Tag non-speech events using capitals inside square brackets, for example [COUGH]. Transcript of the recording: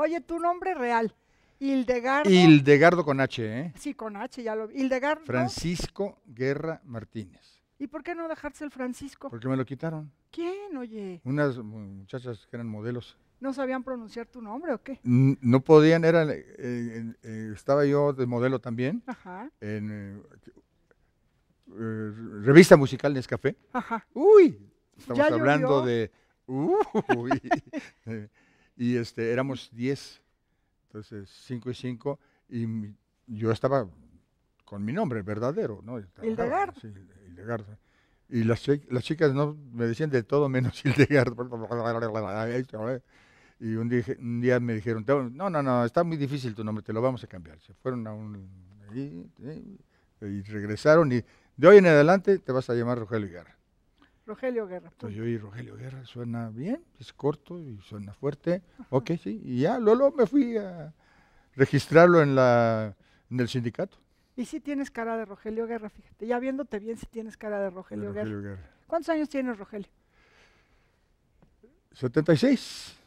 Oye, tu nombre real. Hildegardo. Hildegardo con H, ¿eh? Sí, con H, ya lo vi. Hildegardo. Francisco Guerra Martínez. ¿Y por qué no dejarse el Francisco? Porque me lo quitaron. ¿Quién, oye? Unas muchachas que eran modelos. ¿No sabían pronunciar tu nombre o qué? no podían, era, eh, eh, eh, estaba yo de modelo también. Ajá. En revista musical Nescafé. Ajá. Uy, estamos hablando de... Uy, [LAUGHS] y este, éramos 10, entonces 5 y 5, y yo estaba con mi nombre verdadero, ¿no? Hildegard. Sí, Hildegard. Y las, chicas no me decían de todo menos Hildegard. [LAUGHS] Y un día, me dijeron, no, no, no, está muy difícil tu nombre, te lo vamos a cambiar. Se fueron a un... y, regresaron y de hoy en adelante te vas a llamar Rogelio Higuera. Rogelio Guerra. Entonces yo y Rogelio Guerra, suena bien, es corto y suena fuerte. Ok, sí. Y ya, Lolo, me fui a registrarlo en, la, en el sindicato. Y sí tienes cara de Rogelio Guerra, fíjate. Ya viéndote bien, si tienes cara de Rogelio, Guerra. Guerra. ¿Cuántos años tienes, Rogelio? 76.